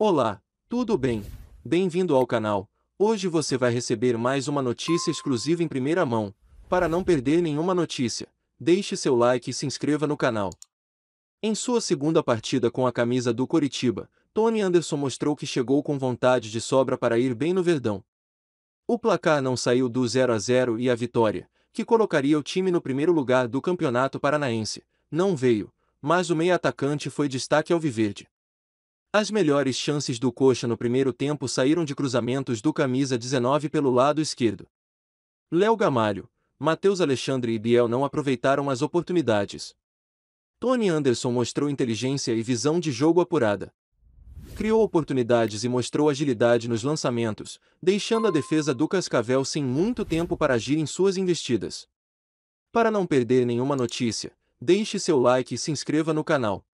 Olá, tudo bem? Bem-vindo ao canal. Hoje você vai receber mais uma notícia exclusiva em primeira mão. Para não perder nenhuma notícia, deixe seu like e se inscreva no canal. Em sua segunda partida com a camisa do Coritiba, Tony Anderson mostrou que chegou com vontade de sobra para ir bem no Verdão. O placar não saiu do 0 a 0 e a vitória, que colocaria o time no primeiro lugar do Campeonato Paranaense, não veio, mas o meio atacante foi destaque ao Viverde. As melhores chances do Coxa no primeiro tempo saíram de cruzamentos do camisa 19 pelo lado esquerdo. Léo Gamalho, Matheus Alexandre e Biel não aproveitaram as oportunidades. Tony Anderson mostrou inteligência e visão de jogo apurada. Criou oportunidades e mostrou agilidade nos lançamentos, deixando a defesa do Cascavel sem muito tempo para agir em suas investidas. Para não perder nenhuma notícia, deixe seu like e se inscreva no canal.